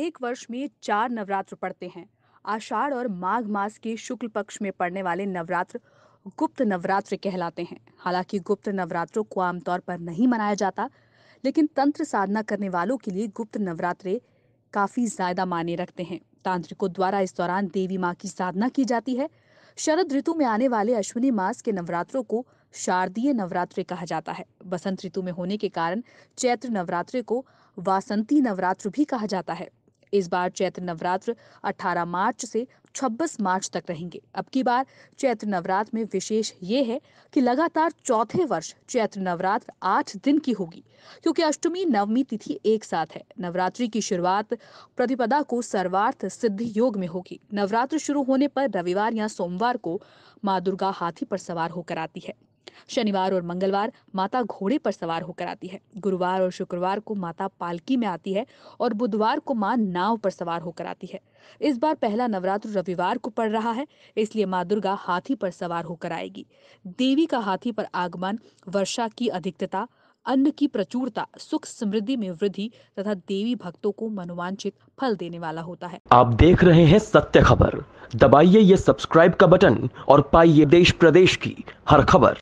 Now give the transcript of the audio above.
एक वर्ष में चार नवरात्र पड़ते हैं आषाढ़ और माघ मास के शुक्ल पक्ष में पड़ने वाले नवरात्र गुप्त नवरात्र कहलाते हैं हालांकि गुप्त नवरात्रों को आमतौर पर नहीं मनाया जाता लेकिन तंत्र साधना करने वालों के लिए गुप्त नवरात्रे काफ़ी ज़्यादा माने रखते हैं तांत्रिकों द्वारा इस दौरान देवी माँ की साधना की जाती है शरद ऋतु में आने वाले अश्विनी मास के नवरात्रों को शारदीय नवरात्रे कहा जाता है बसंत ऋतु में होने के कारण चैत्र नवरात्रे को वासंती नवरात्र भी कहा जाता है इस बार चैत्र नवरात्र 18 मार्च से 26 मार्च तक रहेंगे अब की बार चैत्र नवरात्र में विशेष ये है कि लगातार चौथे वर्ष चैत्र नवरात्र आठ दिन की होगी क्योंकि अष्टमी नवमी तिथि एक साथ है नवरात्रि की शुरुआत प्रतिपदा को सर्वार्थ सिद्धि योग में होगी नवरात्र शुरू होने पर रविवार या सोमवार को माँ दुर्गा हाथी पर सवार होकर आती है शनिवार और मंगलवार माता घोड़े पर सवार होकर आती है गुरुवार और शुक्रवार को माता पालकी में आती है और बुधवार को माँ नाव पर सवार होकर आती है इस बार पहला नवरात्र रविवार को पड़ रहा है इसलिए माँ दुर्गा हाथी पर सवार होकर आएगी देवी का हाथी पर आगमन वर्षा की अधिकता अन्न की प्रचुरता सुख समृद्धि में वृद्धि तथा देवी भक्तों को मनोवांछित फल देने वाला होता है आप देख रहे हैं सत्य खबर दबाइए ये सब्सक्राइब का बटन और पाइए देश प्रदेश की हर खबर